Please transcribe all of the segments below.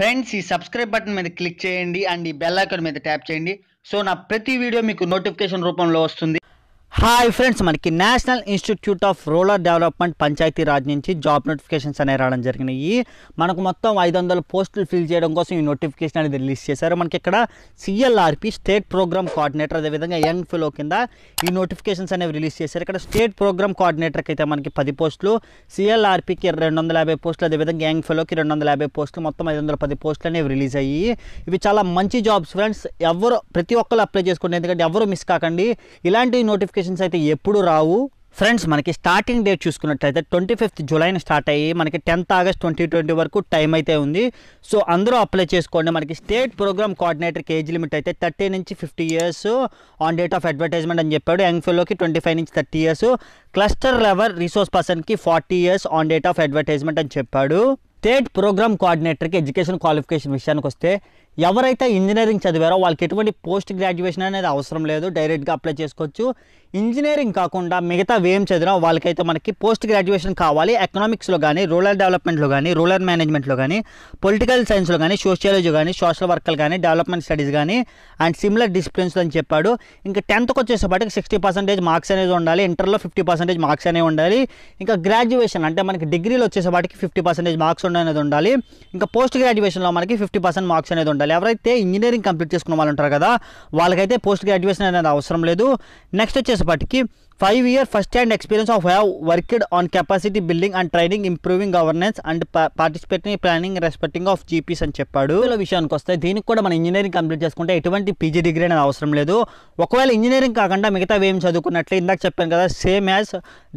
friends ఈ subscribe button మీద click చేయండి అండ్ ఈ బెల్ ఐకాన్ మీద ట్యాప్ చేయండి సో నా ప్రతి వీడియో మీకు నోటిఫికేషన్ రూపంలో వస్తుంది హాయ్ ఫ్రెండ్స్ మనకి national institute of rural development Panchayati Raj నుంచి జాబ్ నోటిఫికేషన్స్ అనేవి రావడం జరిగినాయి మనకు మొత్తం ఐదు వందల పోస్టులు ఫిల్ చేయడం కోసం ఈ నోటిఫికేషన్ అనేది రిలీజ్ చేశారు మనకి ఇక్కడ సిఎల్ఆర్పి స్టేట్ ప్రోగ్రామ్ కోఆర్డినేటర్ అదేవిధంగా యంగ్ ఫిలో కింద ఈ నోటిఫికేషన్స్ అనేవి రిలీజ్ చేశారు ఇక్కడ స్టేట్ ప్రోగ్రామ్ కోఆర్డినేటర్కి అయితే మనకి పది పోస్టులు సిఎల్ఆర్పికి రెండు వందల యాభై పోస్టులు అదేవిధంగా యంగ్ ఫిలోకి రెండు వందల యాభై పోస్టులు మొత్తం ఐదు వందల పది పోస్టులు అనేవి రిలీజ్ అయ్యి ఇవి చాలా మంచి జాబ్స్ ఫ్రెండ్స్ ఎవరు ప్రతి ఒక్కరు అప్లై చేసుకోండి ఎందుకంటే ఎవరు మిస్ కాకండి ఇలాంటి నోటిఫికేషన్ నోటిఫికేషన్స్ అయితే ఎప్పుడు రావు ఫ్రెండ్స్ మనకి స్టార్టింగ్ డేట్ చూసుకున్నట్లయితే ట్వంటీ ఫిఫ్త్ జూలైన స్టార్ట్ అయ్యి మనకి టెన్త్ ఆగస్ట్ ట్వంటీ ట్వంటీ వరకు టైం అయితే ఉంది సో అందరూ అప్లై చేసుకోండి మనకి స్టేట్ ప్రోగ్రామ్ కోఆర్డినేటర్ కేజ్ లిమిట్ అయితే థర్టీ నుంచి fifty years on date of advertisement అని చెప్పాడు యంగ్ ఫెలోకి ట్వంటీ ఫైవ్ నుంచి thirty years cluster level resource పర్సన్కి forty years on date of advertisement అని చెప్పాడు స్టేట్ ప్రోగ్రామ్ కోఆర్డినేటర్కి ఎడ్యుకేషన్ క్వాలిఫికేషన్ విషయానికి వస్తే ఎవరైతే ఇంజనీరింగ్ చదివారో వాళ్ళకి ఎటువంటి పోస్ట్ గ్రాడ్యుయేషన్ అనేది అవసరం లేదు డైరెక్ట్గా అప్లై చేసుకోవచ్చు ఇంజనీరింగ్ కాకుండా మిగతా వేం చదివినా వాళ్ళకైతే మనకి పోస్ట్ గ్రాడ్యుయేషన్ కావాలి ఎకనామిక్స్లో కానీ రూరల్ డెవలప్మెంట్లో కానీ రూరల్ మేనేజ్మెంట్లో కానీ పొలిటికల్ సైన్స్లో కానీ సోషియాలజీ కానీ సోషల్ వర్కర్లు కానీ డెవలప్మెంట్ స్టడీస్ కానీ అండ్ సిమిలర్ డిసిప్లిన్స్ అని చెప్పాడు ఇంకా టెన్త్కి వచ్చేసేపాటికి సిక్స్టీ పర్సెంటేజ్ మార్క్స్ అనేది ఉండాలి ఇంటర్లో ఫిఫ్టీ పర్సెంటేజ్ మార్క్స్ అనేవి ఉండాలి ఇంకా గ్రాడ్యుయేషన్ అంటే మనకి డిగ్రీలో వచ్చేసేపాటికి ఫిఫ్టీ పర్సెంటేజ్ మార్క్స్ పర్సెంట్ అనేది ఉండాలి ఇంకా పోస్ట్ గ్రాడ్యుయేషన్లో మనకి ఫిఫ్టీ పర్సెంట్ మార్క్స్ అనేది ఉండాలి ఎవరైతే ఇంజనీరింగ్ కంప్లీట్ చేసుకున్న వాళ్ళు ఉంటారు కదా వాళ్ళకైతే పోస్ట్ గ్రాడ్యుయేషన్ అనేది అవసరం లేదు నెక్స్ట్ వచ్చేసేపటికి five year first hand experience of have worked on capacity building and training improving governance and participating planning respecting of GPs అని చెప్పాడు విషయానికి వస్తే దీనికి కూడా మన ఇంజనీరింగ్ కంప్లీట్ చేసుకుంటే ఎటువంటి పీజీ డిగ్రీ అనేది అవసరం లేదు ఒకవేళ ఇంజనీరింగ్ కాకుండా మిగతా ఏం చదువుకున్నట్లు ఇందాక చెప్పాను కదా సేమ్ యాజ్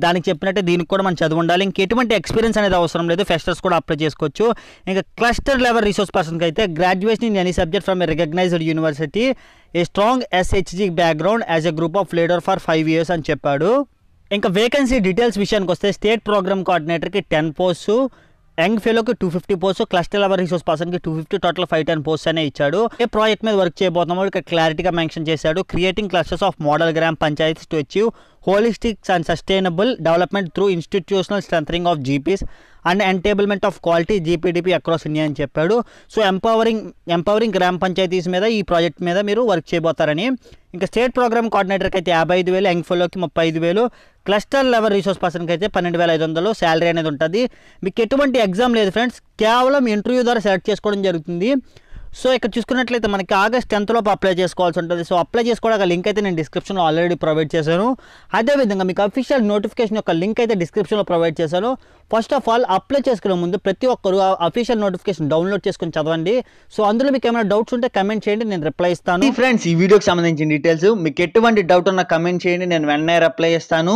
దానికి చెప్పినట్టే దీనికి కూడా మనం చదువు ఉండాలి ఎటువంటి ఎక్స్పీరియన్స్ అనేది అవసరం లేదు ఫెస్టర్స్ కూడా అప్లై చేసుకోవచ్చు ఇంకా క్లస్టర్ లెవెల్ రిసోర్స్ పర్సన్కి అయితే graduation in any subject from a recognised university a strong SHG background as a group of leader for five years అని చెప్పాడు ఇంకా వేకెన్సీ డీటెయిల్స్ విషయానికి వస్తే స్టేట్ ప్రోగ్రామ్ కోఆర్డినేటర్కి టెన్ పోస్ట్ యంగ్ ఫెలోకి two fifty post cluster level resource పర్సన్కి two fifty total five ten post అనే ఇచ్చాడు ఏ ప్రాజెక్ట్ మీద వర్క్ చేయబోతున్నామో ఇక్కడ క్లారిటీగా మెన్షన్ చేశాడు creating clusters of model gram panchayats to achieve holistics and sustainable development through institutional strengthening of GPs and enablement of quality GPDP across India అని చెప్పాడు so empowering empowering gram panchayats మీద ఈ ప్రాజెక్ట్ మీద మీరు వర్క్ చేయబోతారని ఇంకా స్టేట్ ప్రోగ్రామ్ కోఆర్డినేటర్కి అయితే యాభై ఐదు వేలు యంగ్ ఫెలోకి ముప్పై ఐదు వేలు క్లస్టర్ లెవెల్ రీసోర్స్ పర్సన్కి అయితే పన్నెండు వేల ఐదు వందలు శాలరీ అనేది ఉంటుంది మీకు ఎటువంటి ఎగ్జామ్ లేదు ఫ్రెండ్స్ కేవలం ఇంటర్వ్యూ ద్వారా సెలెక్ట్ చేసుకోవడం జరుగుతుంది సో ఇక్కడ చూసుకున్నట్లయితే మనకి ఆగస్ట్ లోపు అప్లై చేసుకోవాల్సి ఉంటుంది సో అప్లై చేసుకోవడానికి లింక్ అయితే నేను డిస్క్రిప్షన్లో ఆల్రెడీ ప్రొవైడ్ చేశాను అదేవిధంగా మీకు అఫీషియల్ నోటిఫికేషన్ యొక్క లింక్ అయితే డిస్క్రిప్షన్లో ప్రొవైడ్ చేశాను ఫస్ట్ ఆఫ్ ఆల్ అప్లై చేసుకునే ముందు ప్రతి ఒక్కరు అఫీషియల్ నోటిఫికేషన్ డౌన్లోడ్ చేసుకుని చదవండి సో అందులో మీకు ఏమైనా డౌట్స్ ఉంటే కమెంట్ చేయండి నేను రిప్లై ఇస్తాను ఫ్రెండ్స్ ఈ వీడియోకి సంబంధించిన డీటెయిల్స్ మీకు ఎటువంటి డౌట్ ఉన్నా కమెంట్ చేయండి నేను వెంటనే రిప్లై ఇస్తాను